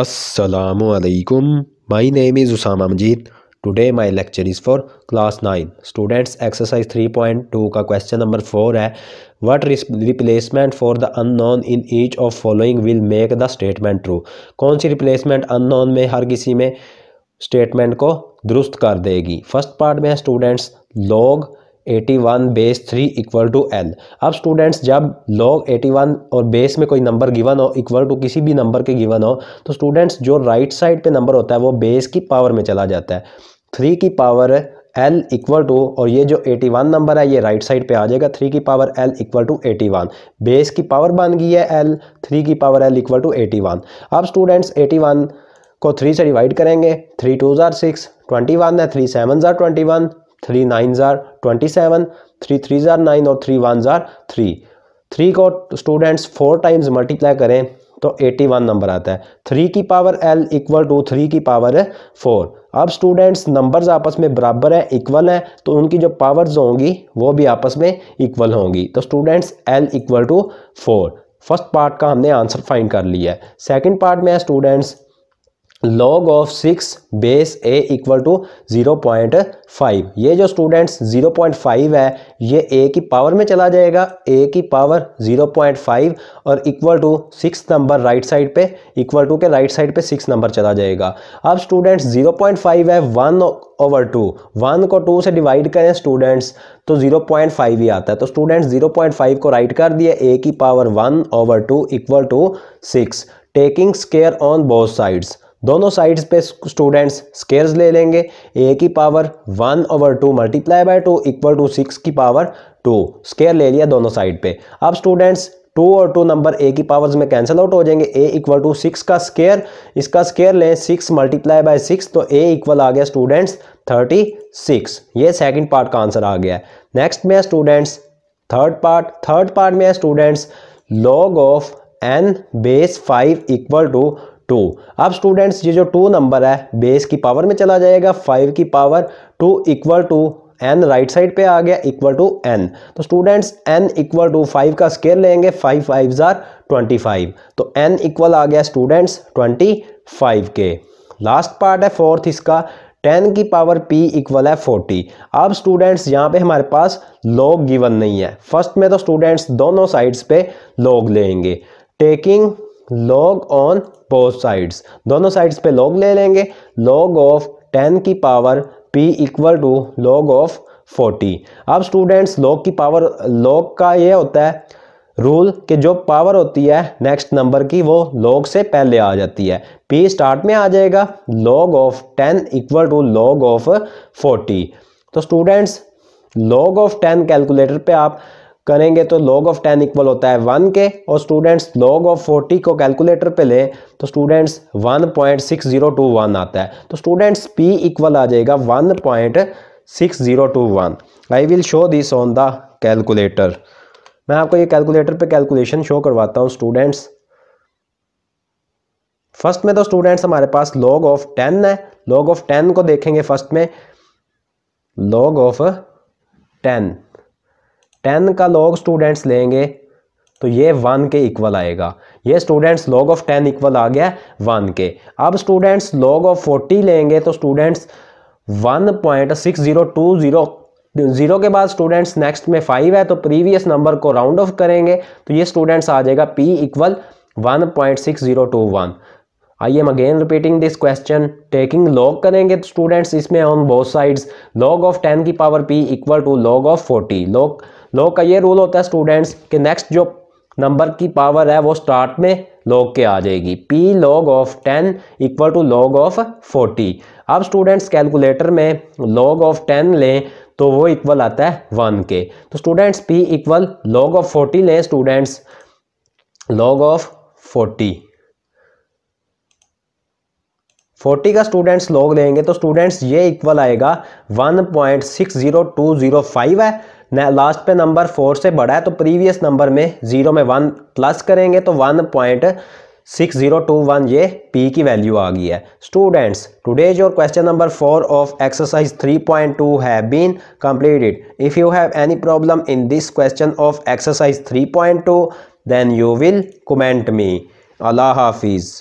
असलकुम my name is Usama Majeed today my lecture is for class nine students exercise three point two का question number four है what replacement for the unknown in each of following will make the statement true कौन सी replacement unknown में हर किसी में statement को दुरुस्त कर देगी फर्स्ट पार्ट में students log eighty one base three equal to L अब स्टूडेंट्स जब लॉग एटी वन और बेस में कोई नंबर गिवन हो इक्वल टू किसी भी नंबर के गिवन हो तो स्टूडेंट्स जो राइट साइड पे नंबर होता है वो बेस की पावर में चला जाता है थ्री की पावर एल इक्वल टू और ये जो 81 नंबर है ये राइट साइड पे आ जाएगा थ्री की power L equal to 81 base की पावर बन गई है एल थ्री की पावर एल इक्वल टू 81 अब स्टूडेंट्स 81 को थ्री से डिवाइड करेंगे थ्री टू ज़ार सिक्स ट्वेंटी वन है थ्री सेवन ज़ार ट्वेंटी वन थ्री नाइन ज़ार ट्वेंटी सेवन थ्री थ्री ज़ार नाइन और थ्री वन ज़ार थ्री थ्री को स्टूडेंट्स फोर टाइम्स मल्टीप्लाई करें तो एटी वन नंबर आता है थ्री की power L equal to three की पावर है फोर अब स्टूडेंट्स नंबर्स आपस में बराबर हैं इक्वल हैं तो उनकी जो पावर्स होंगी वो भी आपस में इक्वल होंगी तो students L equal to four first part का हमने आंसर फाइंड कर लिया है सेकेंड पार्ट में है students log of six base a equal to zero point five ये जो स्टूडेंट्स ज़ीरो पॉइंट फाइव है ये ए की पावर में चला जाएगा ए की पावर ज़ीरो पॉइंट फाइव और equal to six number right side पे इक्वल टू के राइट साइड पे सिक्स नंबर चला जाएगा अब स्टूडेंट्स ज़ीरो पॉइंट फाइव है वन ओवर टू वन को टू से डिवाइड करें स्टूडेंट्स तो ज़ीरो पॉइंट फाइव ही आता है तो स्टूडेंट्स ज़ीरो पॉइंट फाइव को राइट कर दिए ए की power one over two equal to six taking square on both sides दोनों साइड्स पे स्टूडेंट्स स्केयर्स ले लेंगे ए की power one over two multiply by two equal to six की पावर टू स्केयर ले लिया दोनों साइड पे अब स्टूडेंट्स टू और टू नंबर ए की पावर्स में कैंसिल आउट हो जाएंगे ए इक्वल टू सिक्स का स्केयर इसका स्केयर लें सिक्स मल्टीप्लाई बाय सिक्स तो ए इक्वल आ गया स्टूडेंट्स थर्टी सिक्स ये सेकेंड पार्ट का आंसर आ गया नेक्स्ट में है students third part third part में है students log of n base five equal to two अब स्टूडेंट्स ये जो टू नंबर है बेस की पावर में चला जाएगा फाइव की power two equal to n right side पे आ गया इक्वल टू एन तो students n equal to five का स्केयर लेंगे फाइव फाइव ज़ार ट्वेंटी फाइव तो एन इक्वल आ गया स्टूडेंट्स ट्वेंटी फाइव के लास्ट पार्ट है फोर्थ इसका टेन की पावर पी इक्वल है फोर्टी अब स्टूडेंट्स यहाँ पे हमारे पास लॉग गिवन नहीं है फर्स्ट में तो स्टूडेंट्स दोनों साइड्स पे लॉग लेंगे taking log on both sides दोनों साइड्स पे लॉग ले लेंगे लॉग ऑफ टेन की power p equal to log of forty अब स्टूडेंट्स लॉग की पावर लॉग का ये होता है रूल के जो पावर होती है नेक्स्ट नंबर की वो लॉग से पहले आ जाती है पी स्टार्ट में आ जाएगा log of ten equal to log of forty तो students log of ten calculator पे आप करेंगे तो लॉग ऑफ टेन इक्वल होता है वन के और स्टूडेंट्स लॉग ऑफ फोर्टी को कैलकुलेटर पे लें तो students one point six zero two one आता है तो स्टूडेंट्स पी इक्वल आ जाएगा one point six zero two one I will show this on the calculator मैं आपको ये कैलकुलेटर पे कैलकुलेशन शो करवाता हूँ स्टूडेंट्स फर्स्ट में तो स्टूडेंट्स हमारे पास लॉग ऑफ टेन है लॉग ऑफ टेन को देखेंगे फर्स्ट में लॉग ऑफ टेन टेन का लॉग स्टूडेंट्स लेंगे तो ये वन के इक्वल आएगा ये students log of ten equal आ गया वन के अब स्टूडेंट्स लॉग ऑफ फोर्टी लेंगे तो students one point six zero two zero zero के बाद स्टूडेंट्स नेक्स्ट में फाइव है तो प्रीवियस नंबर को राउंड ऑफ करेंगे तो ये स्टूडेंट्स आ जाएगा p equal one point six zero two one I am again repeating this question taking log करेंगे तो स्टूडेंट्स इसमें on both sides log of ten की power p equal to log of forty log लोग का ये rule होता है students कि नेक्स्ट जो नंबर की पावर है वो स्टार्ट में लॉग के आ जाएगी p log of ten equal to log of forty अब स्टूडेंट्स कैलकुलेटर में लॉग ऑफ टेन लें तो वो इक्वल आता है वन के तो students p equal log of forty लें students log of forty forty का स्टूडेंट्स लॉग लेंगे तो स्टूडेंट्स ये इक्वल आएगा one point six zero two zero five है लास्ट पे नंबर फोर से बड़ा है तो प्रीवियस नंबर में ज़ीरो में वन प्लस करेंगे तो one point six zero two one ये पी की वैल्यू आ गई है students today's your question number four of exercise three point two have been completed if you have any problem in this question of exercise three point two then you will comment me अल्लाह हाफिज़